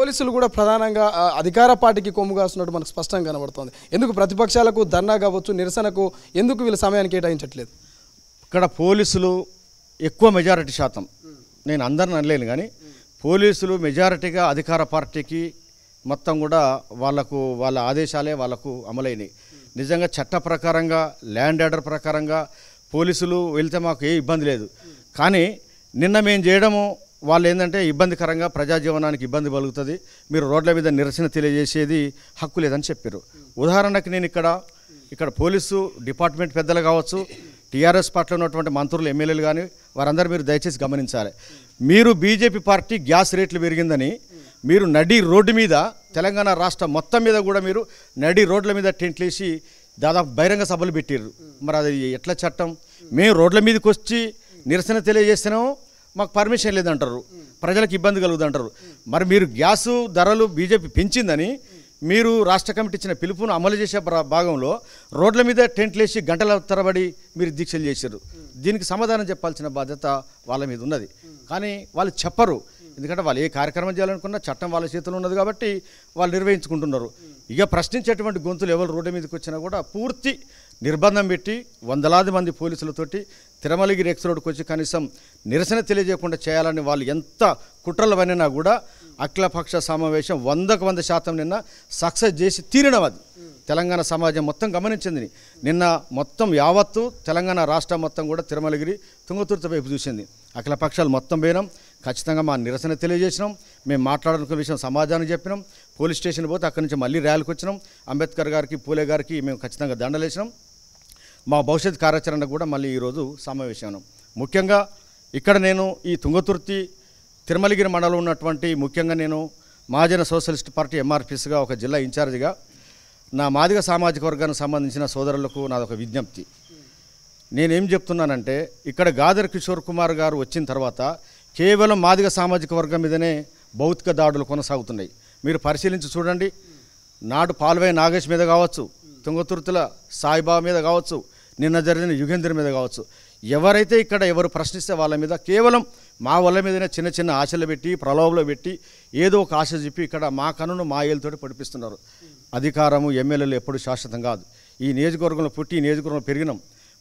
పోలీసులు కూడా ప్రధానంగా అధికార పార్టీకి కొమ్ముగా వస్తున్నట్టు మనకు స్పష్టంగా కనబడుతుంది ఎందుకు ప్రతిపక్షాలకు ధర్నా కావచ్చు నిరసనకు ఎందుకు వీళ్ళ సమయాన్ని కేటాయించట్లేదు ఇక్కడ పోలీసులు ఎక్కువ మెజారిటీ శాతం నేను అందరిని అనలేను కానీ పోలీసులు మెజారిటీగా అధికార పార్టీకి మొత్తం కూడా వాళ్లకు వాళ్ళ ఆదేశాలే వాళ్లకు అమలైనవి నిజంగా చట్ట ప్రకారంగా ల్యాండ్ ఆర్డర్ ప్రకారంగా పోలీసులు వెళ్తే మాకు ఏ ఇబ్బంది లేదు కానీ నిన్న మేము చేయడము వాళ్ళు ఏంటంటే ఇబ్బందికరంగా ప్రజాజీవనానికి ఇబ్బంది కలుగుతుంది మీరు రోడ్ల మీద నిరసన తెలియజేసేది హక్కు లేదని చెప్పారు ఉదాహరణకు నేను ఇక్కడ ఇక్కడ పోలీసు డిపార్ట్మెంట్ పెద్దలు కావచ్చు టీఆర్ఎస్ పార్టీలో ఉన్నటువంటి మంత్రులు ఎమ్మెల్యేలు కానీ వారందరూ మీరు దయచేసి గమనించాలి మీరు బీజేపీ పార్టీ గ్యాస్ రేట్లు పెరిగిందని మీరు నడి రోడ్డు మీద తెలంగాణ రాష్ట్రం మొత్తం మీద కూడా మీరు నడి రోడ్ల మీద టెంట్లు వేసి దాదాపు బహిరంగ సభలు పెట్టారు మరి అది ఎట్లా చట్టం మేము రోడ్ల మీదకి వచ్చి నిరసన తెలియజేస్తున్నాము మాకు పర్మిషన్ లేదంటారు ప్రజలకు ఇబ్బంది కలుగుదంటారు మరి మీరు గ్యాసు ధరలు బీజేపీ పెంచిందని మీరు రాష్ట్ర కమిటీ ఇచ్చిన పిలుపును అమలు చేసే భాగంలో రోడ్ల మీద టెంట్లు వేసి గంటల తరబడి మీరు దీక్షలు చేశారు దీనికి సమాధానం చెప్పాల్సిన బాధ్యత వాళ్ళ మీద ఉన్నది కానీ వాళ్ళు చెప్పరు ఎందుకంటే వాళ్ళు ఏ కార్యక్రమం చేయాలనుకున్నా చట్టం వాళ్ళ చేతిలో ఉన్నది కాబట్టి వాళ్ళు నిర్వహించుకుంటున్నారు ఇక ప్రశ్నించేటువంటి గొంతులు ఎవరు రోడ్డు మీదకి వచ్చినా కూడా పూర్తి నిర్బంధం పెట్టి వందలాది మంది పోలీసులతోటి తిరుమలగిరి ఎక్స్ రోడ్కి వచ్చి కనీసం నిరసన తెలియజేయకుండా చేయాలని వాళ్ళు ఎంత కుట్రలు పనినా కూడా అఖిలపక్ష సమావేశం వందకు వంద శాతం నిన్న సక్సెస్ చేసి తీరినం అది తెలంగాణ సమాజం మొత్తం గమనించింది నిన్న మొత్తం యావత్తు తెలంగాణ రాష్ట్రం మొత్తం కూడా తిరుమలగిరి తుంగతుర్త వైపు చూసింది అఖిల పక్షాలు మొత్తం పోయినాం ఖచ్చితంగా మా నిరసన తెలియజేసినాం మేము మాట్లాడుకున్న విషయం సమాధానం చెప్పినాం పోలీస్ స్టేషన్ పోతే అక్కడి నుంచి మళ్ళీ ర్యాలీకి వచ్చినాం అంబేద్కర్ గారికి పూలే గారికి మేము ఖచ్చితంగా దండలేసినాం మా భవిష్యత్ కార్యాచరణ కూడా మళ్ళీ ఈరోజు సమావేశాను ముఖ్యంగా ఇక్కడ నేను ఈ తుంగతుర్తి తిరుమలగిరి మండలం ఉన్నటువంటి ముఖ్యంగా నేను మహాజన సోషలిస్ట్ పార్టీ ఎంఆర్పీస్గా ఒక జిల్లా ఇన్ఛార్జిగా నా మాదిగ సామాజిక వర్గానికి సంబంధించిన సోదరులకు నాదొక విజ్ఞప్తి నేనేం చెప్తున్నానంటే ఇక్కడ గాదర్ కిషోర్ కుమార్ గారు వచ్చిన తర్వాత కేవలం మాదిగ సామాజిక వర్గం మీదనే భౌతిక దాడులు కొనసాగుతున్నాయి మీరు పరిశీలించి చూడండి నాడు పాల్వే నాగేష్ మీద కావచ్చు తుంగతుర్తుల సాయిబాబా మీద కావచ్చు నిన్న జరిగిన యుగేంద్ర మీద కావచ్చు ఎవరైతే ఇక్కడ ఎవరు ప్రశ్నిస్తే వాళ్ళ మీద కేవలం మా వాళ్ళ మీదనే చిన్న చిన్న ఆశలు పెట్టి ప్రలోభలు పెట్టి ఏదో ఒక ఆశ చెప్పి ఇక్కడ మా కనును మా ఏళ్ళతో పడిపిస్తున్నారు అధికారము ఎమ్మెల్యేలు ఎప్పుడు శాశ్వతం కాదు ఈ నియోజకవర్గంలో పుట్టి ఈ నియోజకవర్గంలో పెరిగినాం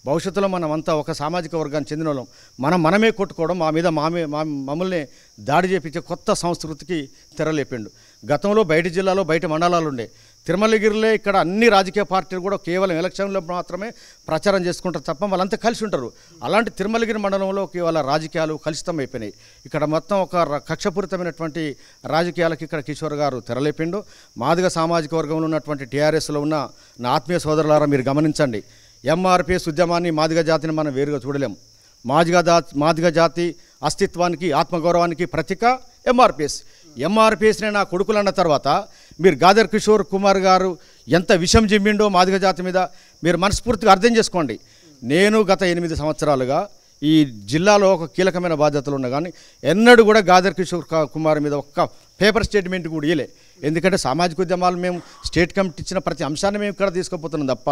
భవిష్యత్తులో మనం అంతా ఒక సామాజిక వర్గానికి చెందిన వాళ్ళం మనం మనమే కొట్టుకోవడం మా మీద మామే మా మమ్మల్ని దాడి చేపించే కొత్త సంస్కృతికి తెరలేపిండు గతంలో బయట జిల్లాలో బయట మండలాలు ఉండే తిరుమలగిరిలో ఇక్కడ అన్ని రాజకీయ పార్టీలు కూడా కేవలం ఎలక్షన్లో మాత్రమే ప్రచారం చేసుకుంటారు తప్ప వాళ్ళంతా కలిసి ఉంటారు అలాంటి తిరుమలగిరి మండలంలో కేవలం రాజకీయాలు కలుషితం అయిపోయినాయి ఇక్కడ మొత్తం ఒక కక్షపూరితమైనటువంటి రాజకీయాలకు ఇక్కడ కిషోర్ గారు తెరలేపిండు మాదిగ సామాజిక వర్గంలో ఉన్నటువంటి టీఆర్ఎస్లో ఉన్న నా ఆత్మీయ సోదరులారా మీరు గమనించండి ఎంఆర్పిఎస్ ఉద్యమాన్ని మాదిగ జాతిని మనం వేరుగా చూడలేము మాదిగ జాతి మాదిగ జాతి అస్తిత్వానికి ఆత్మగౌరవానికి ప్రతీక ఎంఆర్పిఎస్ ఎంఆర్పిఎస్ని నా కొడుకులు అన్న తర్వాత మీరు గాదర్ కిషోర్ కుమార్ గారు ఎంత విషం జిమ్మిండో మాదిగ జాతి మీద మీరు మనస్ఫూర్తిగా అర్థం చేసుకోండి నేను గత ఎనిమిది సంవత్సరాలుగా ఈ జిల్లాలో ఒక కీలకమైన బాధ్యతలు ఉన్నా కానీ ఎన్నడూ కూడా గాదర్ కిషోర్ కుమార్ మీద ఒక్క పేపర్ స్టేట్మెంట్ కూడా ఇయలే ఎందుకంటే సామాజిక ఉద్యమాలు మేము స్టేట్ కమిటీ ఇచ్చిన ప్రతి అంశాన్ని మేము ఇక్కడ తీసుకుపోతున్నాం తప్ప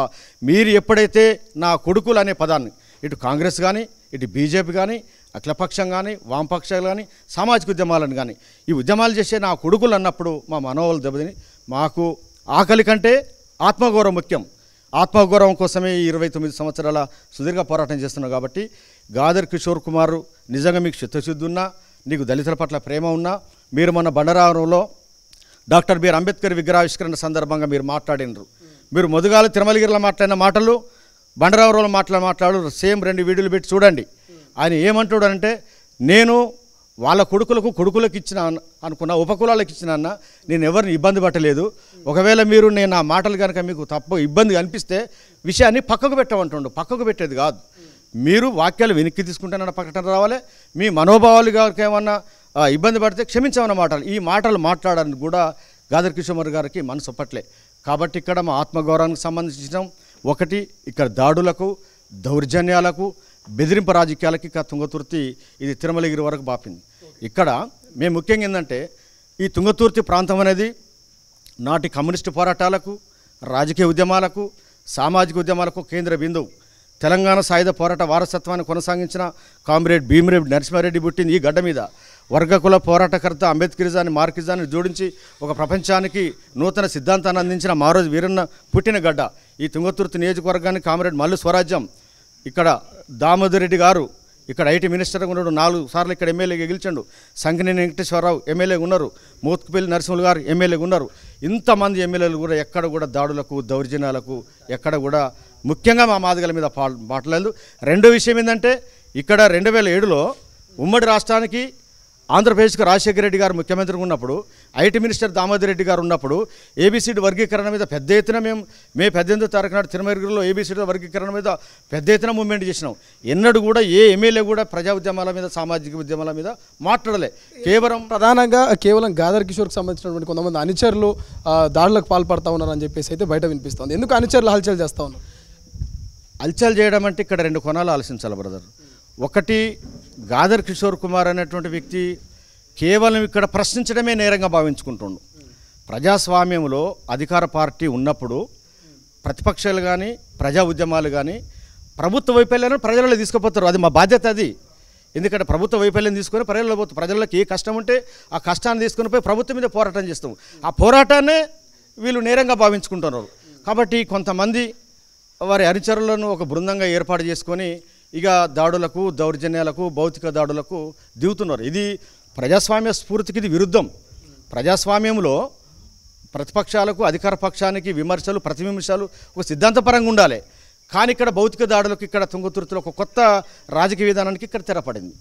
మీరు ఎప్పుడైతే నా కొడుకులు అనే పదాన్ని ఇటు కాంగ్రెస్ కానీ ఇటు బీజేపీ కానీ అఖిలపక్షం కానీ వామపక్షాలు కానీ సామాజిక ఉద్యమాలను కానీ ఈ ఉద్యమాలు చేసే నా కొడుకులు అన్నప్పుడు మా మనోవలు దెబ్బతిని మాకు ఆకలి కంటే ఆత్మగౌరవం ముఖ్యం ఆత్మగౌరవం కోసమే ఈ ఇరవై తొమ్మిది సంవత్సరాల సుదీర్ఘ పోరాటం చేస్తున్నాం కాబట్టి గాదర్ కిషోర్ కుమార్ నిజంగా మీకు చిత్తశుద్ధి ఉన్నా నీకు దళితుల పట్ల ప్రేమ ఉన్నా మీరు మన బండరారంలో డాక్టర్ బిఆర్ అంబేద్కర్ విగ్రహావిష్కరణ సందర్భంగా మీరు మాట్లాడినరు మీరు మొదుగాలు తిరుమలగిరిలో మాట్లాడిన మాటలు బండరావరంలో మాట్లాడిన మాట్లాడు సేమ్ రెండు వీడియోలు పెట్టి చూడండి ఆయన ఏమంటాడు అంటే నేను వాళ్ళ కొడుకులకు కొడుకులకు ఇచ్చిన అనుకున్న ఉపకులాలకు ఇచ్చిన అన్న నేను ఎవరిని ఇబ్బంది పట్టలేదు ఒకవేళ మీరు నేను నా మాటలు కనుక మీకు తప్ప ఇబ్బంది అనిపిస్తే విషయాన్ని పక్కకు పెట్టమంటుండు పక్కకు పెట్టేది కాదు మీరు వాక్యాలు వెనక్కి తీసుకుంటానన్న ప్రకటన రావాలి మీ మనోభావాలు గారికి ఏమన్నా ఇబ్బంది పడితే క్షమించమన్న మాటలు ఈ మాటలు మాట్లాడడానికి కూడా గాదర్ కిషోర్ గారికి మనసు పట్టలే కాబట్టి ఇక్కడ మా ఆత్మగౌరవానికి సంబంధించిన ఒకటి ఇక్కడ దాడులకు దౌర్జన్యాలకు బెదిరింపు రాజకీయాలకి తుంగతుర్తి ఇది తిరుమలగిరి వరకు బాపింది ఇక్కడ మేము ముఖ్యంగా ఏంటంటే ఈ తుంగతుర్తి ప్రాంతం అనేది నాటి కమ్యూనిస్టు పోరాటాలకు రాజకీయ ఉద్యమాలకు సామాజిక ఉద్యమాలకు కేంద్ర బిందువు తెలంగాణ సాయుధ పోరాట వారసత్వాన్ని కొనసాగించిన కామ్రేడ్ భీమిరెడ్డి నరసింహారెడ్డి పుట్టింది ఈ గడ్డ మీద వర్గకుల పోరాటకర్త అంబేద్కరిజాన్ని మార్కిజాన్ని జోడించి ఒక ప్రపంచానికి నూతన సిద్ధాంతాన్ని అందించిన మారోజు వీరన్న పుట్టిన గడ్డ ఈ తుంగతుర్తి నియోజకవర్గాన్ని కామ్రేడ్ మల్లు స్వరాజ్యం ఇక్కడ దామోదర్ రెడ్డి గారు ఇక్కడ ఐటీ మినిస్టర్గా ఉన్నాడు నాలుగు సార్లు ఇక్కడ ఎమ్మెల్యేగా గెలిచాడు సంకినేని వెంకటేశ్వరరావు ఎమ్మెల్యేగా ఉన్నారు మోత్కుపల్లి నరసింహులు గారు ఎమ్మెల్యేగా ఉన్నారు ఇంతమంది ఎమ్మెల్యేలు కూడా ఎక్కడ కూడా దాడులకు దౌర్జన్యాలకు ఎక్కడ కూడా ముఖ్యంగా మా మాదిగల మీద మాట్లాడలేదు రెండో విషయం ఏంటంటే ఇక్కడ రెండు వేల ఏడులో ఉమ్మడి రాష్ట్రానికి ఆంధ్రప్రదేశ్కి రాజశేఖర రెడ్డి గారు ముఖ్యమంత్రిగా ఉన్నప్పుడు ఐటీ మినిస్టర్ దామోదర్ రెడ్డి గారు ఉన్నప్పుడు ఏబీసీడీ వర్గీకరణ మీద పెద్ద ఎత్తున మేము మే పద్దెనిమిది తారీఖు నాడు తిరుమలగిరిలో ఏబీసీడీ వర్గీకరణ మీద పెద్ద ఎత్తున మూవ్మెంట్ చేసినాం ఎన్నడూ కూడా ఏ ఎమ్మెల్యే కూడా ప్రజా ఉద్యమాల మీద సామాజిక ఉద్యమాల మీద మాట్లాడలే కేవలం ప్రధానంగా కేవలం గాదర్ కిషోర్కి సంబంధించినటువంటి కొంతమంది అనుచరులు దాడులకు పాల్పడతా ఉన్నారని చెప్పేసి అయితే బయట వినిపిస్తుంది ఎందుకు అనుచరులు హల్చల్ చేస్తూ ఉన్నారు హల్చల్ చేయడం అంటే ఇక్కడ రెండు కొనాలు ఆలోచించాలి బ్రదర్ ఒకటి గాదర్ కిషోర్ కుమార్ అనేటువంటి వ్యక్తి కేవలం ఇక్కడ ప్రశ్నించడమే నేరంగా భావించుకుంటుండు ప్రజాస్వామ్యంలో అధికార పార్టీ ఉన్నప్పుడు ప్రతిపక్షాలు కానీ ప్రజా ఉద్యమాలు కానీ ప్రభుత్వ వైఫల్యాలను ప్రజలలో తీసుకుపోతారు అది మా బాధ్యత అది ఎందుకంటే ప్రభుత్వ వైఫల్యం తీసుకొని ప్రజల్లో పోతుంది ప్రజలకు ఏ కష్టం ఉంటే ఆ కష్టాన్ని తీసుకుని పోయి ప్రభుత్వం మీద పోరాటం చేస్తాం ఆ పోరాటాన్నే వీళ్ళు నేరంగా భావించుకుంటున్నారు కాబట్టి కొంతమంది వారి అనుచరులను ఒక బృందంగా ఏర్పాటు చేసుకొని ఇక దాడులకు దౌర్జన్యాలకు భౌతిక దాడులకు దిగుతున్నారు ఇది ప్రజాస్వామ్య స్ఫూర్తికి ఇది విరుద్ధం ప్రజాస్వామ్యంలో ప్రతిపక్షాలకు అధికార పక్షానికి విమర్శలు ప్రతివిమర్శలు ఒక సిద్ధాంతపరంగా ఉండాలి కానీ ఇక్కడ భౌతిక దాడులకు ఇక్కడ తుంగతురుతులు ఒక కొత్త రాజకీయ విధానానికి ఇక్కడ తెరపడింది